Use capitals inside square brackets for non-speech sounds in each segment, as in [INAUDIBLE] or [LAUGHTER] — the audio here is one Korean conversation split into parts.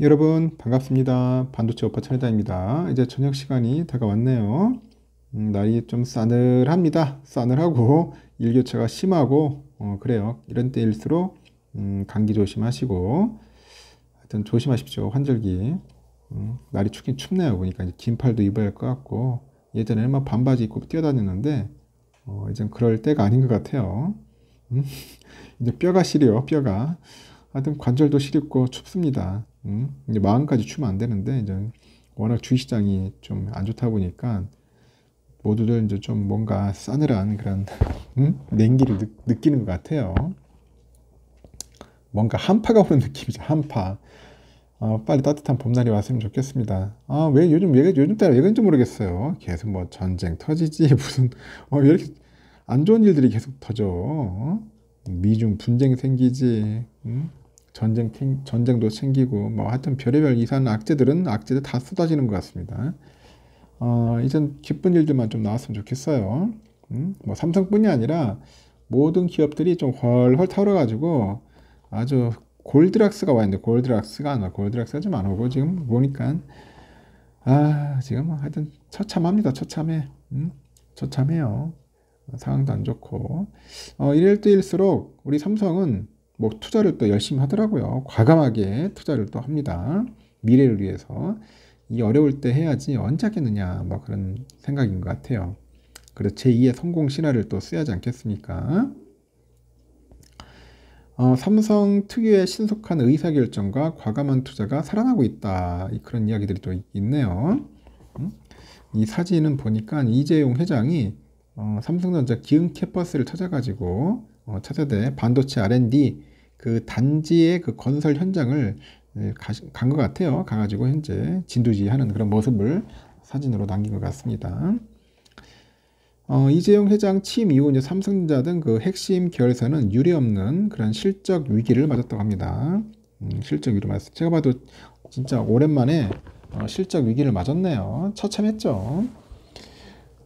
여러분 반갑습니다. 반도체 오빠 차례다입니다. 이제 저녁 시간이 다가왔네요. 음, 날이 좀 싸늘합니다. 싸늘하고 일교차가 심하고 어, 그래요. 이런 때일수록 음, 감기 조심하시고 하여튼 조심하십시오. 환절기 음, 날이 춥긴 춥네요. 보니까 긴 팔도 입어야 할 것 같고 예전에는 막 반바지 입고 뛰어다녔는데 어, 이젠 그럴 때가 아닌 것 같아요. 음, [LAUGHS] 이제 뼈가 시려 뼈가 하여튼 관절도 시렵고 춥습니다. 음? 이제 마음까지 추면 안 되는데 이제 워낙 주시장이 좀 안 좋다 보니까 모두들 이제 좀 뭔가 싸늘한 그런 음? 냉기를 느, 끼는것 같아요. 뭔가 한파가 오는 느낌이죠. 한파. 어, 빨리 따뜻한 봄날이 왔으면 좋겠습니다. 아, 왜 요즘, 왜, 요즘 따라 왜 그런지 모르겠어요. 계속 뭐 전쟁 터지지, [LAUGHS] 무슨, 어, 왜 이렇게 안 좋은 일들이 계속 터져. 어? 미중 분쟁 생기지, 응? 음? 전쟁 전쟁도 생기고뭐 하여튼 별의별 이상한 악재들은 악재들 다 쏟아지는 것 같습니다. 어, 이젠 기쁜 일들만 좀 나왔으면 좋겠어요. 음? 뭐 삼성뿐이 아니라 모든 기업들이 좀 훨훨 타오르가지고 아주 골드락스가 와 있는데 골드락스가 안 와. 골드락스가 좀안 오고 지금 보니까 아 지금 하여튼 처참합니다. 처참해. 음? 처참해요. 상황도 안 좋고 어, 이럴 때일수록 우리 삼성은 뭐 투자를 또 열심히 하더라고요. 과감하게 투자를 또 합니다. 미래를 위해서. 이 어려울 때 해야지 언제 하겠느냐 뭐 그런 생각인 것 같아요. 그래서 제2의 성공 신화를 또 쓰야지 않겠습니까? 어, 삼성 특유의 신속한 의사결정과 과감한 투자가 살아나고 있다. 그런 이야기들이 또 있네요. 음? 이 사진은 보니까 이재용 회장이 어, 삼성전자 기흥 캠퍼스를 찾아가지고 어, 차세대 반도체 R&D 그 단지의 그 건설 현장을 예, 간것 같아요. 가가지고 현재 진두지하는 그런 모습을 사진으로 남긴 것 같습니다. 어, 이재용 회장 취임 이후 이제 삼성전자 등 그 핵심 계열사는 유례 없는 그런 실적 위기를 맞았다고 합니다. 음, 실적 위기를 맞았어요. 제가 봐도 진짜 오랜만에 어, 실적 위기를 맞았네요. 처참했죠.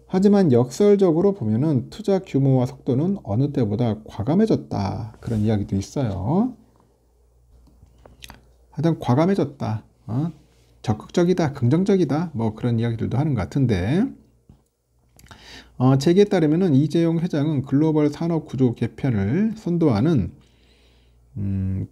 하지만 역설적으로 보면은 투자 규모와 속도는 어느 때보다 과감해졌다. 그런 이야기도 있어요. 하여튼 과감해졌다. 어? 적극적이다, 긍정적이다, 뭐 그런 이야기들도 하는 것 같은데, 어, 제기에 따르면은 이재용 회장은 글로벌 산업 구조 개편을 선도하는, 음,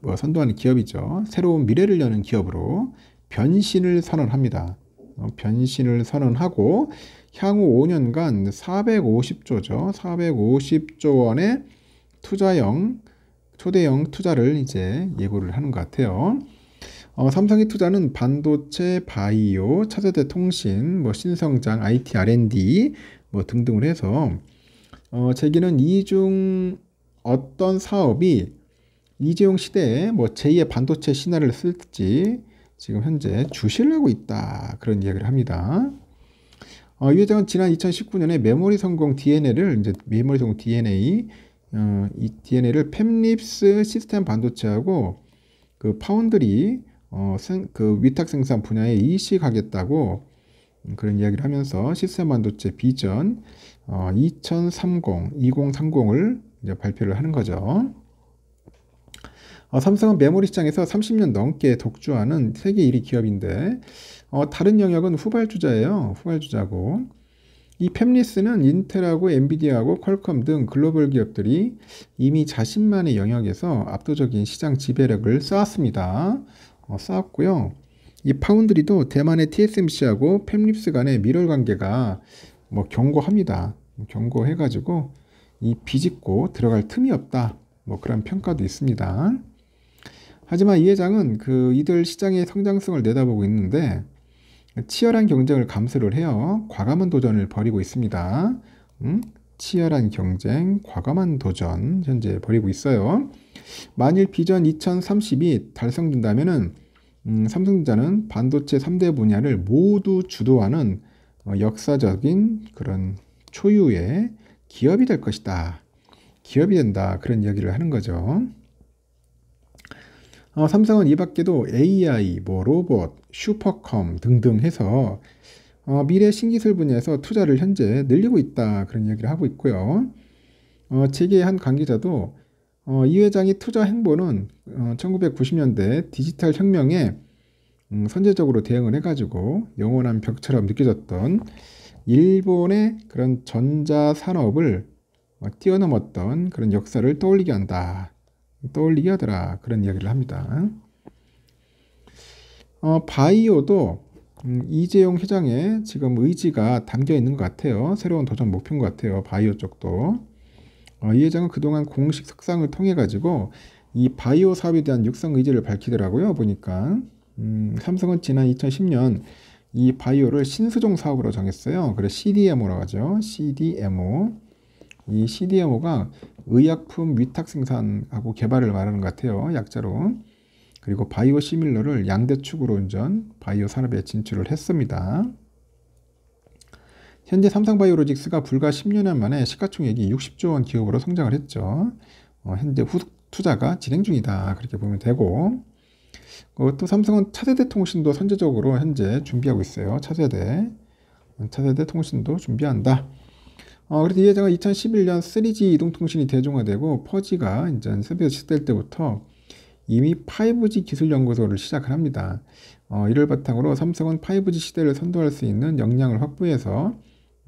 뭐 선도하는 기업이죠. 새로운 미래를 여는 기업으로 변신을 선언합니다. 어, 변신을 선언하고 향후 5년간 450조죠. 450조 원의 투자형 초대형 투자를 이제 예고를 하는 것 같아요. 어, 삼성의 투자는 반도체, 바이오, 차세대 통신, 뭐 신성장, IT, R&D 뭐 등등을 해서 어, 제기는 이 중 어떤 사업이 이재용 시대에 뭐 제2의 반도체 신화를 쓸지 지금 현재 주시를 하고 있다. 그런 이야기를 합니다. 어, 이 회장은 지난 2019년에 메모리 성공 DNA를 이제 메모리 성공 DNA 어, 이 DNA를 팹립스 시스템 반도체하고 그 파운드리 어, 생, 그 위탁 생산 분야에 이식하겠다고 음, 그런 이야기를 하면서 시스템 반도체 비전 어, 2030, 2030을 이제 발표를 하는 거죠. 어, 삼성은 메모리 시장에서 30년 넘게 독주하는 세계 1위 기업인데 어, 다른 영역은 후발주자예요. 후발주자고 이 펩리스는 인텔하고 엔비디아하고 퀄컴 등 글로벌 기업들이 이미 자신만의 영역에서 압도적인 시장 지배력을 쌓았습니다. 어, 쌓았고요. 이 파운드리도 대만의 TSMC하고 펩립스 간의 밀월 관계가 뭐 경고합니다. 경고해가지고 이 비집고 들어갈 틈이 없다. 뭐 그런 평가도 있습니다. 하지만 이 회장은 그 이들 시장의 성장성을 내다보고 있는데 치열한 경쟁을 감수를 해요. 과감한 도전을 벌이고 있습니다. 음? 치열한 경쟁, 과감한 도전 현재 벌이고 있어요. 만일 비전 2030이 달성된다면은 음, 삼성전자는 반도체 3대 분야를 모두 주도하는 어, 역사적인 그런 초유의 기업이 될 것이다. 기업이 된다. 그런 이야기를 하는 거죠. 어, 삼성은 이 밖에도 AI, 뭐 로봇, 슈퍼컴 등등 해서 어, 미래 신기술 분야에서 투자를 현재 늘리고 있다 그런 이야기를 하고 있고요. 어, 제게 한 관계자도 어, 이 회장이 투자 행보는 어, 1990년대 디지털 혁명에 음, 선제적으로 대응을 해가지고 영원한 벽처럼 느껴졌던 일본의 그런 전자 산업을 어, 뛰어넘었던 그런 역사를 떠올리게 한다. 떠올리게하더라 그런 이야기를 합니다. 어, 바이오도 음, 이재용 회장의 지금 의지가 담겨 있는 것 같아요. 새로운 도전 목표인 것 같아요. 바이오 쪽도. 어, 이 회장은 그동안 공식 석상을 통해 가지고 이 바이오 사업에 대한 육성 의지를 밝히더라고요. 보니까 음, 삼성은 지난 2010년 이 바이오를 신수종 사업으로 정했어요. 그래 CDMO라고 하죠. CDMO. 이 CDMO가 의약품 위탁 생산하고 개발을 말하는 것 같아요. 약자로. 그리고 바이오 시밀러를 양대축으로 운전, 바이오 산업에 진출을 했습니다. 현재 삼성바이오로직스가 불과 10년 만에 시가총액이 60조 원 기업으로 성장을 했죠. 어, 현재 후속 투자가 진행 중이다. 그렇게 보면 되고, 어, 또 삼성은 차세대 통신도 선제적으로 현재 준비하고 있어요. 차세대. 차세대 통신도 준비한다. 어, 그래서 이 회사가 2011년 3G 이동통신이 대중화되고 퍼지가 이제 세계에서 시작될 때부터 이미 5G 기술 연구소를 시작을 합니다. 어, 이를 바탕으로 삼성은 5G 시대를 선도할 수 있는 역량을 확보해서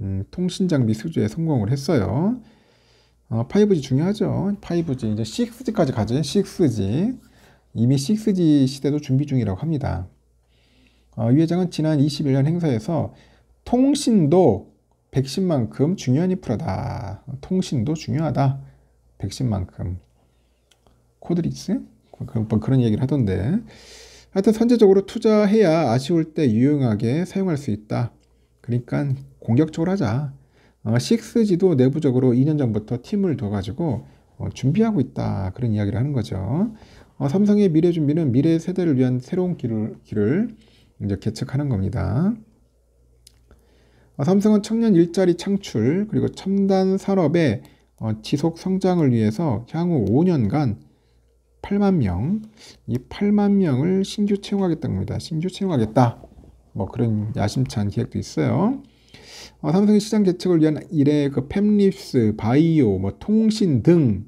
음, 통신 장비 수주에 성공을 했어요. 어, 5G 중요하죠. 5G 이제 6G까지 가죠. 6G 이미 6G 시대도 준비 중이라고 합니다. 어, 이 회장은 지난 21년 행사에서 통신도 백신만큼 중요한 인프라다. 통신도 중요하다. 백신만큼. 코드리스? 뭐 그런 얘기를 하던데. 하여튼 선제적으로 투자해야 아쉬울 때 유용하게 사용할 수 있다. 그러니까 공격적으로 하자. 어, 6G도 내부적으로 2년 전부터 팀을 둬가지고 어, 준비하고 있다. 그런 이야기를 하는 거죠. 어, 삼성의 미래 준비는 미래 세대를 위한 새로운 길을, 길을 이제 개척하는 겁니다. 어, 삼성은 청년 일자리 창출 그리고 첨단 산업의 어, 지속 성장을 위해서 향후 5년간 8만 명, 이 8만 명을 신규 채용하겠다는 겁니다. 신규 채용하겠다. 뭐 그런 야심찬 계획도 있어요. 어, 삼성의 시장 개척을 위한 일에 그 팹립스, 바이오, 뭐 통신 등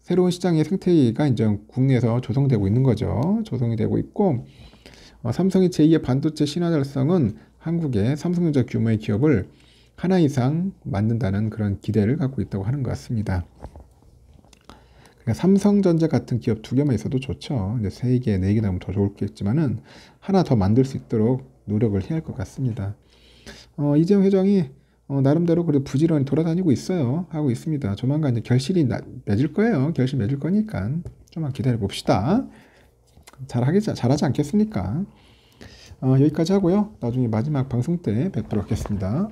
새로운 시장의 생태계가 이제 국내에서 조성되고 있는 거죠. 조성이 되고 있고 어, 삼성의 제2의 반도체 신화 달성은 한국의 삼성전자 규모의 기업을 하나 이상 만든다는 그런 기대를 갖고 있다고 하는 것 같습니다. 그러니까 삼성전자 같은 기업 두 개만 있어도 좋죠. 이제 세 개, 네 개 나오면 더 좋겠지만은 하나 더 만들 수 있도록 노력을 해야 할 것 같습니다. 어, 이재용 회장이 어, 나름대로 그래도 부지런히 돌아다니고 있어요. 하고 있습니다. 조만간 이제 결실이 나, 맺을 거예요. 결실 맺을 거니까 좀만 기다려 봅시다. 잘하겠 잘하지 않겠습니까? 아, 여기까지 하고요. 나중에 마지막 방송 때 뵙도록 하겠습니다.